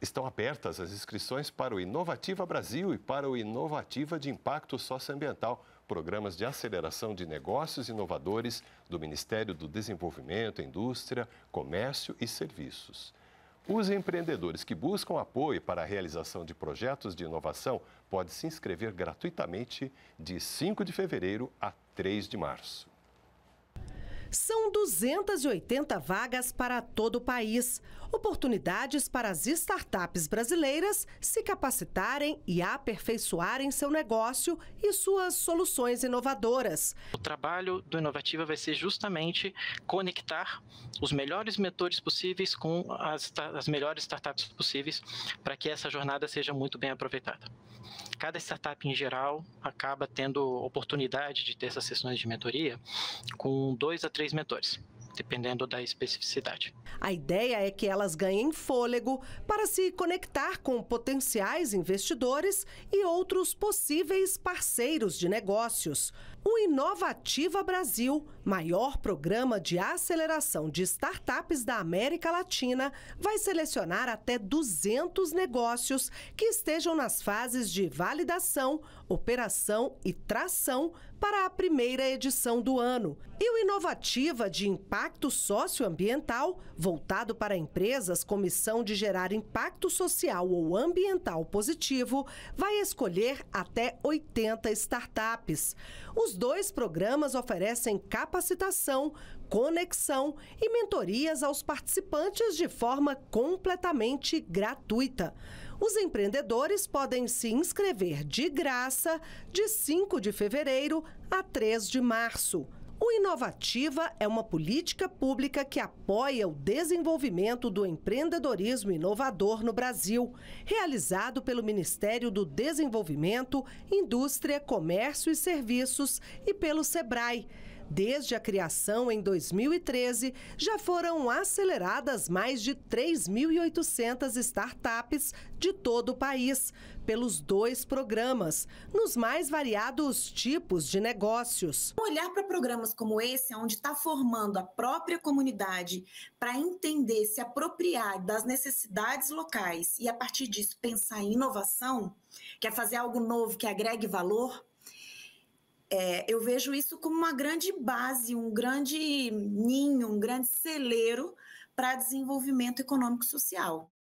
Estão abertas as inscrições para o Inovativa Brasil e para o Inovativa de Impacto Socioambiental, programas de aceleração de negócios inovadores do Ministério do Desenvolvimento, Indústria, Comércio e Serviços. Os empreendedores que buscam apoio para a realização de projetos de inovação podem se inscrever gratuitamente de 5 de fevereiro a 3 de março. São 280 vagas para todo o país. Oportunidades para as startups brasileiras se capacitarem e aperfeiçoarem seu negócio e suas soluções inovadoras. O trabalho do Inovativa vai ser justamente conectar os melhores mentores possíveis com as, as melhores startups possíveis para que essa jornada seja muito bem aproveitada cada startup em geral acaba tendo oportunidade de ter essas sessões de mentoria com dois a três mentores dependendo da especificidade. A ideia é que elas ganhem fôlego para se conectar com potenciais investidores e outros possíveis parceiros de negócios o Inovativa Brasil, maior programa de aceleração de startups da América Latina, vai selecionar até 200 negócios que estejam nas fases de validação, operação e tração para a primeira edição do ano. E o Inovativa de Impacto Socioambiental, voltado para empresas com missão de gerar impacto social ou ambiental positivo, vai escolher até 80 startups. Os dois programas oferecem capacitação, conexão e mentorias aos participantes de forma completamente gratuita. Os empreendedores podem se inscrever de graça de 5 de fevereiro a 3 de março. O Inovativa é uma política pública que apoia o desenvolvimento do empreendedorismo inovador no Brasil, realizado pelo Ministério do Desenvolvimento, Indústria, Comércio e Serviços e pelo SEBRAE, Desde a criação em 2013, já foram aceleradas mais de 3.800 startups de todo o país, pelos dois programas, nos mais variados tipos de negócios. Olhar para programas como esse, é onde está formando a própria comunidade para entender, se apropriar das necessidades locais e, a partir disso, pensar em inovação, quer fazer algo novo que agregue valor, é, eu vejo isso como uma grande base, um grande ninho, um grande celeiro para desenvolvimento econômico social.